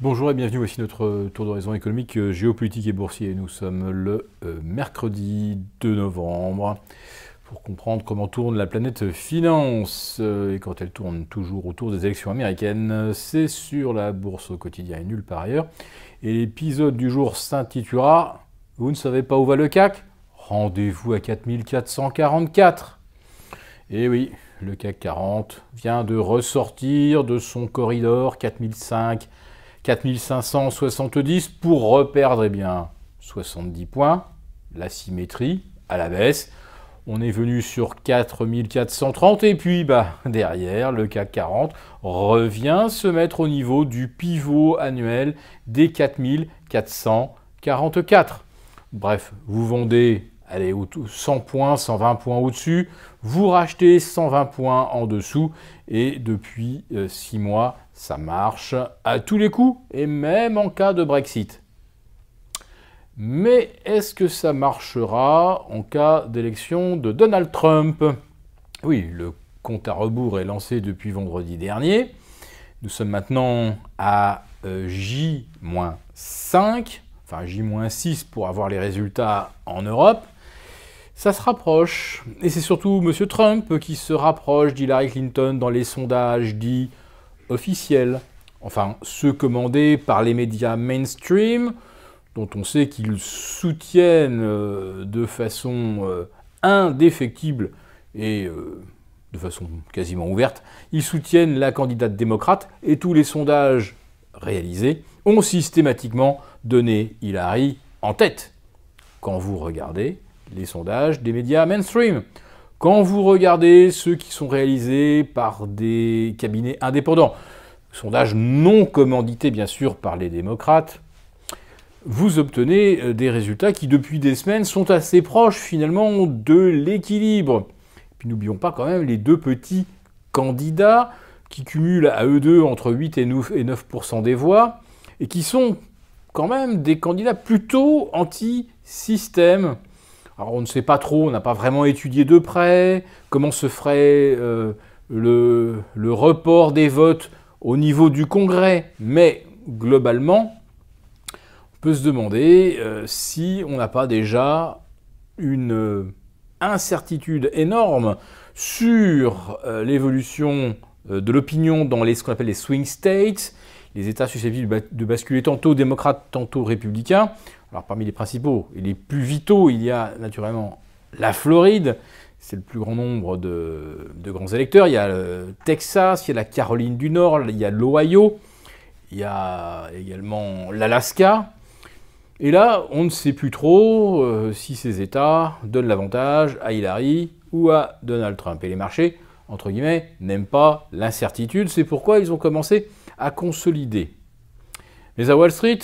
Bonjour et bienvenue, voici notre euh, tour d'horizon économique, euh, géopolitique et boursier. Nous sommes le euh, mercredi 2 novembre pour comprendre comment tourne la planète finance. Et quand elle tourne toujours autour des élections américaines, c'est sur la bourse au quotidien et nulle part ailleurs. Et l'épisode du jour s'intitulera Vous ne savez pas où va le CAC Rendez-vous à 4444. Et oui, le CAC 40 vient de ressortir de son corridor 4005. 4570 pour reperdre eh bien, 70 points. La symétrie à la baisse. On est venu sur 4430 et puis bah, derrière, le CAC 40 revient se mettre au niveau du pivot annuel des 4444. Bref, vous vendez allez, 100 points, 120 points au-dessus, vous rachetez 120 points en dessous, et depuis 6 euh, mois, ça marche à tous les coups, et même en cas de Brexit. Mais est-ce que ça marchera en cas d'élection de Donald Trump Oui, le compte à rebours est lancé depuis vendredi dernier. Nous sommes maintenant à euh, J-5, enfin J-6 pour avoir les résultats en Europe. Ça se rapproche, et c'est surtout M. Trump qui se rapproche d'Hillary Clinton dans les sondages dits officiels, enfin ceux commandés par les médias mainstream, dont on sait qu'ils soutiennent euh, de façon euh, indéfectible et euh, de façon quasiment ouverte, ils soutiennent la candidate démocrate et tous les sondages réalisés ont systématiquement donné Hillary en tête. Quand vous regardez, les sondages des médias mainstream. Quand vous regardez ceux qui sont réalisés par des cabinets indépendants, sondages non commandités, bien sûr par les démocrates, vous obtenez euh, des résultats qui depuis des semaines sont assez proches finalement de l'équilibre. Puis n'oublions pas quand même les deux petits candidats qui cumulent à eux deux entre 8 et 9% des voix et qui sont quand même des candidats plutôt anti-système. Alors on ne sait pas trop, on n'a pas vraiment étudié de près comment se ferait euh, le, report des votes au niveau du Congrès, mais globalement, on peut se demander euh, si on n'a pas déjà une euh, incertitude énorme sur l'évolution de l'opinion dans les, ce qu'on appelle les swing states, les États susceptibles de basculer tantôt démocrates, tantôt républicains. Alors parmi les principaux et les plus vitaux, il y a naturellement la Floride, c'est le plus grand nombre de, grands électeurs. Il y a le Texas, il y a la Caroline du Nord, il y a l'Ohio, il y a également l'Alaska. Et là, on ne sait plus trop euh, si ces États donnent l'avantage à Hillary ou à Donald Trump. Et les marchés, entre guillemets, n'aiment pas l'incertitude. C'est pourquoi ils ont commencé à consolider. Mais à Wall Street,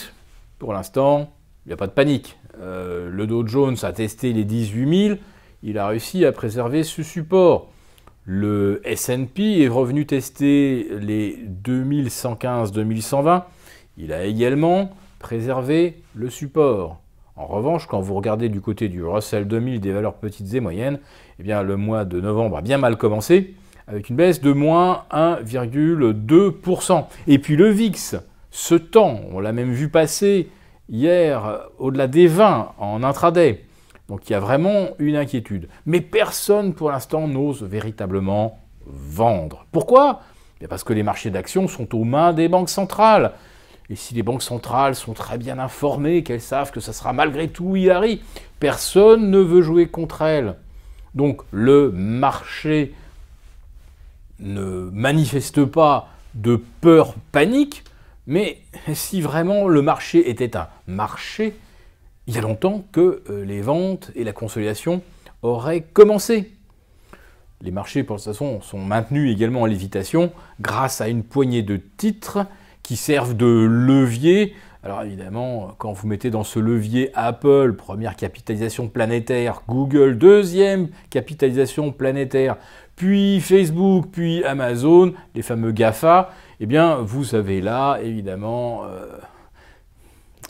pour l'instant, il n'y a pas de panique. Euh, le Dow Jones a testé les 18 000, il a réussi à préserver ce support. Le S&P est revenu tester les 2115-2120, il a également préservé le support. En revanche, quand vous regardez du côté du Russell 2000 des valeurs petites et moyennes, eh bien, le mois de novembre a bien mal commencé, avec une baisse de moins 1,2%. Et puis le VIX, ce temps, on l'a même vu passer hier euh, au-delà des 20 en intraday. Donc il y a vraiment une inquiétude. Mais personne pour l'instant n'ose véritablement vendre. Pourquoi eh Parce que les marchés d'actions sont aux mains des banques centrales. Et si les banques centrales sont très bien informées, qu'elles savent que ça sera malgré tout Hillary, personne ne veut jouer contre elles. Donc le marché ne manifeste pas de peur, panique, mais si vraiment le marché était un marché, il y a longtemps que euh, les ventes et la consolidation auraient commencé. Les marchés, pour de toute façon, sont maintenus également en lévitation grâce à une poignée de titres qui servent de levier. Alors évidemment, quand vous mettez dans ce levier Apple, première capitalisation planétaire, Google, deuxième capitalisation planétaire, puis Facebook, puis Amazon, les fameux GAFA, eh bien, vous avez là, évidemment, euh,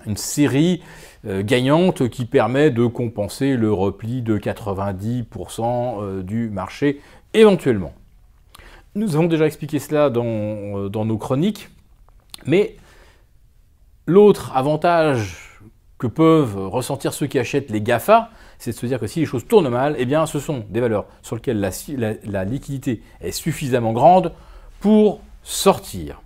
une série euh, gagnante qui permet de compenser le repli de 90% euh, du marché éventuellement. Nous avons déjà expliqué cela dans, nos chroniques, mais l'autre avantage que peuvent ressentir ceux qui achètent les GAFA, c'est de se dire que si les choses tournent mal, eh bien ce sont des valeurs sur lesquelles la liquidité est suffisamment grande pour sortir.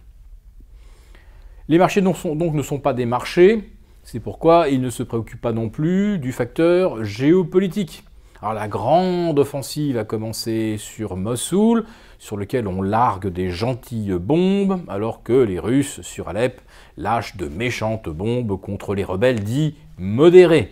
Les marchés donc ne sont pas des marchés, c'est pourquoi ils ne se préoccupent pas non plus du facteur géopolitique. Alors la grande offensive a commencé sur Mossoul, sur lequel on largue des gentilles bombes, alors que les Russes sur Alep lâchent de méchantes bombes contre les rebelles dits modérés.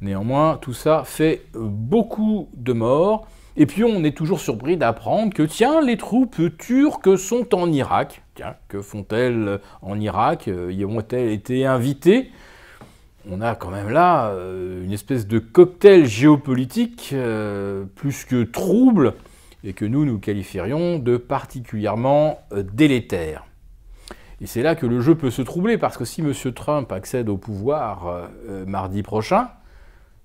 Néanmoins, tout ça fait beaucoup de morts, et puis on est toujours surpris d'apprendre que tiens, les troupes turques sont en Irak. Tiens, que font-elles en Irak euh, Y ont-elles été invitées on a quand même là euh, une espèce de cocktail géopolitique euh, plus que trouble et que nous nous qualifierions de particulièrement délétère. Et c'est là que le jeu peut se troubler parce que si M. Trump accède au pouvoir mardi prochain,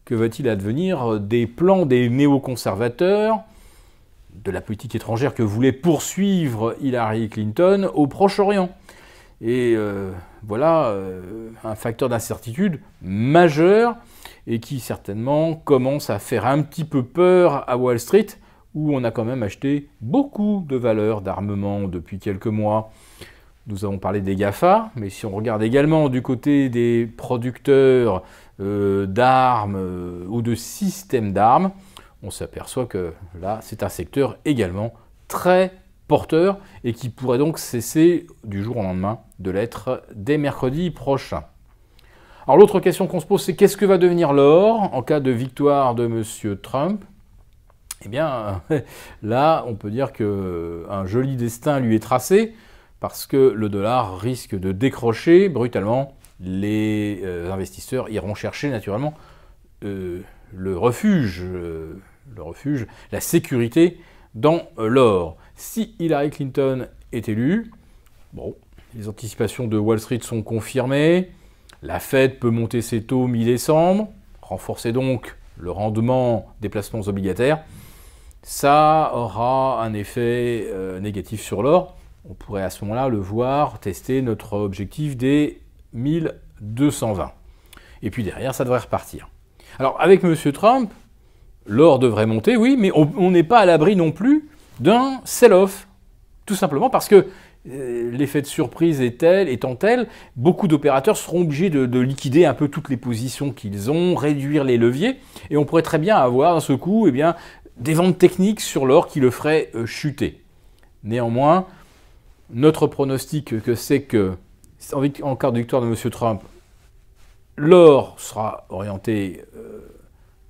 que va-t-il advenir des plans des néoconservateurs, de la politique étrangère que voulait poursuivre Hillary Clinton au Proche-Orient Et euh, voilà euh, un facteur d'incertitude majeur et qui certainement commence à faire un petit peu peur à Wall Street, où on a quand même acheté beaucoup de valeurs d'armement depuis quelques mois. Nous avons parlé des GAFA, mais si on regarde également du côté des producteurs euh, d'armes euh, ou de systèmes d'armes, on s'aperçoit que là, c'est un secteur également très porteur et qui pourrait donc cesser du jour au lendemain de l'être dès mercredi prochain. Alors l'autre question qu'on se pose, c'est qu'est-ce que va devenir l'or en cas de victoire de M. Trump Eh bien, là, on peut dire qu'un euh, joli destin lui est tracé, parce que le dollar risque de décrocher brutalement les euh, investisseurs iront chercher naturellement euh, le refuge, euh, le refuge, la sécurité dans l'or. Si Hillary Clinton est élue, bon, les anticipations de Wall Street sont confirmées, la Fed peut monter ses taux mi-décembre, renforcer donc le rendement des placements obligataires, ça aura un effet négatif sur l'or. On pourrait à ce moment-là le voir tester notre objectif des 1220. Et puis derrière, ça devrait repartir. Alors avec M. Trump, l'or devrait monter, oui, mais on n'est pas à l'abri non plus d'un sell-off. Tout simplement parce que euh, l'effet de surprise est tel, étant tel, beaucoup d'opérateurs seront obligés de, liquider un peu toutes les positions qu'ils ont, réduire les leviers, et on pourrait très bien avoir à ce coup eh bien, des ventes techniques sur l'or qui le ferait euh, chuter. Néanmoins, notre pronostic que c'est que en cas de victoire de M. Trump, l'or sera orienté euh,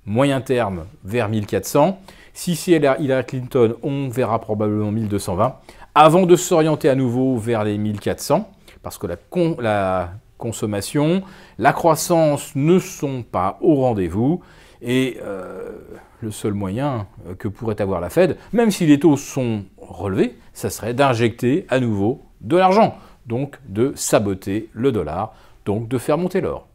moyen terme vers 1400. Si c'est Hillary Clinton, on verra probablement 1220, avant de s'orienter à nouveau vers les 1400, parce que la, consommation, la croissance ne sont pas au rendez-vous. Et euh, le seul moyen euh, que pourrait avoir la Fed, même si les taux sont relevés, ça serait d'injecter à nouveau de l'argent donc de saboter le dollar, donc de faire monter l'or.